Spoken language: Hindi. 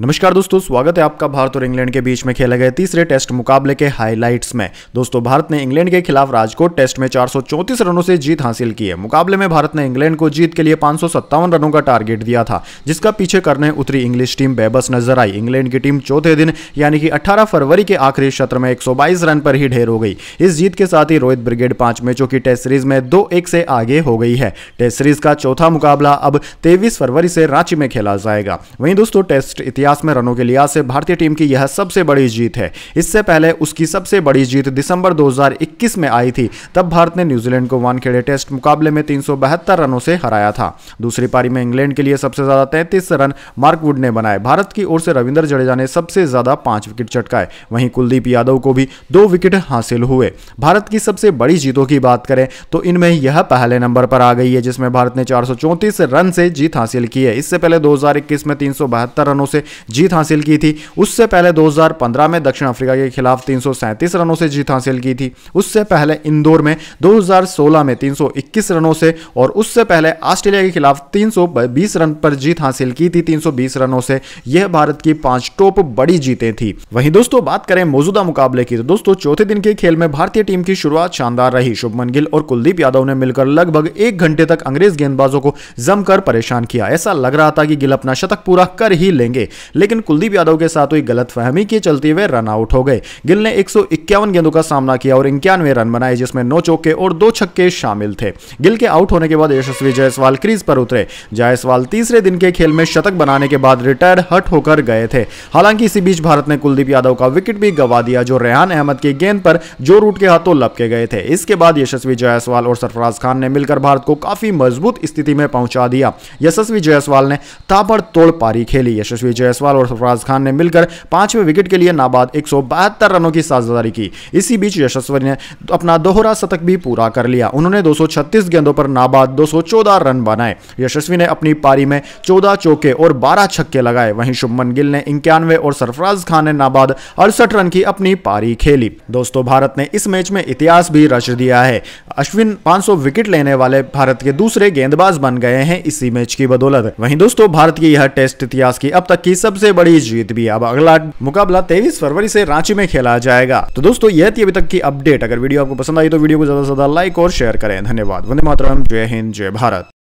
नमस्कार दोस्तों स्वागत है आपका भारत और इंग्लैंड के बीच में खेले गए तीसरे टेस्ट मुकाबले के हाइलाइट्स में दोस्तों भारत ने इंग्लैंड के खिलाफ राजकोट टेस्ट में 434 रनों से जीत हासिल की है मुकाबले में भारत ने इंग्लैंड को जीत के लिए पांच रनों का टारगेट दिया था जिसका पीछे करने उतरी इंग्लिश टीम बेबस नजर आई इंग्लैंड की टीम चौथे दिन यानी कि अठारह फरवरी के आखिरी सत्र में एक रन पर ही ढेर हो गई इस जीत के साथ ही रोहित ब्रिगेड पांच मैचों की टेस्ट सीरीज में दो एक से आगे हो गई है टेस्ट सीरीज का चौथा मुकाबला अब तेईस फरवरी से रांची में खेला जाएगा वहीं दोस्तों टेस्ट इतिहास में रनों के लिहाज से भारतीय टीम की यह सबसे बड़ी जीत है इससे पहले उसकी सबसे बड़ी जीत दिसंबर 2021 में आई थी तब भारत ने न्यूजीलैंड को वानखेड़े टेस्ट मुकाबले में तीन रनों से हराया था दूसरी पारी में इंग्लैंड के लिए सबसे ज्यादा तैंतीस रन मार्कवुड ने बनाए भारत की ओर से रविंद्र जडेजा ने सबसे ज्यादा पांच विकेट चटकाए वहीं कुलदीप यादव को भी दो विकेट हासिल हुए भारत की सबसे बड़ी जीतों की बात करें तो इनमें यह पहले नंबर पर आ गई है जिसमें भारत ने चार रन से जीत हासिल की है इससे पहले 2021 में तीन रनों से जीत हासिल की थी उससे पहले 2015 में दक्षिण अफ्रीका के खिलाफ तीन रनों से जीत हासिल की थी उससे पहले इंदौर में 2016 में 321 रनों से और उससे पहले ऑस्ट्रेलिया के खिलाफ 320 रन पर जीत हासिल की थी 320 रनों से यह भारत की पांच टॉप बड़ी जीतें थी वहीं दोस्तों बात करें मौजूदा मुकाबले की तो दोस्तों चौथे दिन के खेल में भारतीय टीम की शुरुआत शानदार रही शुभमन गिल और कुलदीप यादव ने मिलकर लगभग एक घंटे तक अंग्रेज गेंदबाजों को जमकर परेशान किया ऐसा लग रहा था कि गिल अपना शतक पूरा कर ही लेंगे लेकिन कुलदीप यादव के साथ हुई गलत फहमी के चलते वे रन आउट हो गए गिल ने एक गेंदों का सामना किया और इक्यानवे रन बनाए जिसमें नौ चौके और दो छक्के शामिल थे गिल के आउट होने के बाद यशस्वी जायसवाल क्रीज पर उतरे जायसवाल तीसरे दिन के खेल में शतक बनाने के बाद रिटायर्ड हट होकर गए थे हालांकि इसी बीच भारत ने कुलदीप यादव का विकेट भी गवा दिया जो रेहान अहमद की गेंद पर जो रूट के हाथों लपके गए थे इसके बाद यशस्वी जायसवाल और सरफराज खान ने मिलकर भारत को काफी मजबूत स्थिति में पहुंचा दिया यशस्वी जायसवाल ने ताबड़तोड़ पारी खेली यशस्वी जय जायसवाल और सरफराज खान ने मिलकर पांचवें विकेट के लिए नाबाद एक रनों की साझेदारी की इसी बीच यशस्वी ने अपना दोहरा शतक भी पूरा कर लिया उन्होंने दो गेंदों पर नाबाद दो रन बनाए यशस्वी ने अपनी पारी में चौदह चौके और बारह छक्के लगाए वहीं शुभमन गिल ने इक्यानवे और सरफराज खान ने नाबाद अड़सठ रन की अपनी पारी खेली दोस्तों भारत ने इस मैच में इतिहास भी रच दिया है अश्विन 500 विकेट लेने वाले भारत के दूसरे गेंदबाज बन गए हैं इसी मैच की बदौलत वहीं दोस्तों भारत की यह टेस्ट इतिहास की अब तक की सबसे बड़ी जीत भी अब अगला मुकाबला तेईस फरवरी से रांची में खेला जाएगा तो दोस्तों यह थी अभी तक की अपडेट अगर वीडियो आपको पसंद आई तो वीडियो को ज्यादा से ज्यादा लाइक और शेयर करें धन्यवाद वंदे मातरम जय हिंद जय भारत